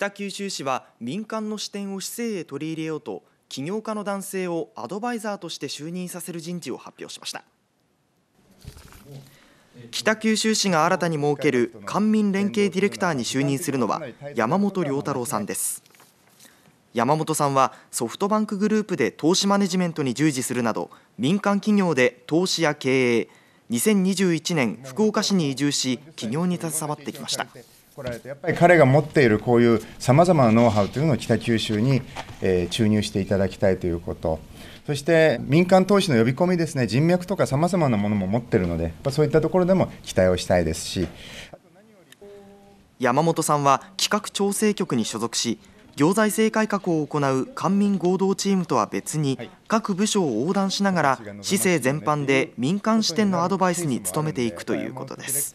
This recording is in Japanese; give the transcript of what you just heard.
北九州市は民間の視点を市政へ取り入れようと起業家の男性をアドバイザーとして就任させる人事を発表しました北九州市が新たに設ける官民連携ディレクターに就任するのは山本良太郎さんです山本さんはソフトバンクグループで投資マネジメントに従事するなど民間企業で投資や経営2021年福岡市に移住し起業に携わってきました。来られて、やっぱり彼が持っているこういうさまざまなノウハウというのを北九州に、えー、注入していただきたいということ。そして民間投資の呼び込みですね、人脈とかさまざまなものも持っているので、そういったところでも期待をしたいですし。山本さんは企画調整局に所属し、行財政改革を行う官民合同チームとは別に、各部署を横断しながら、市政全般で民間視点のアドバイスに努めていくということです。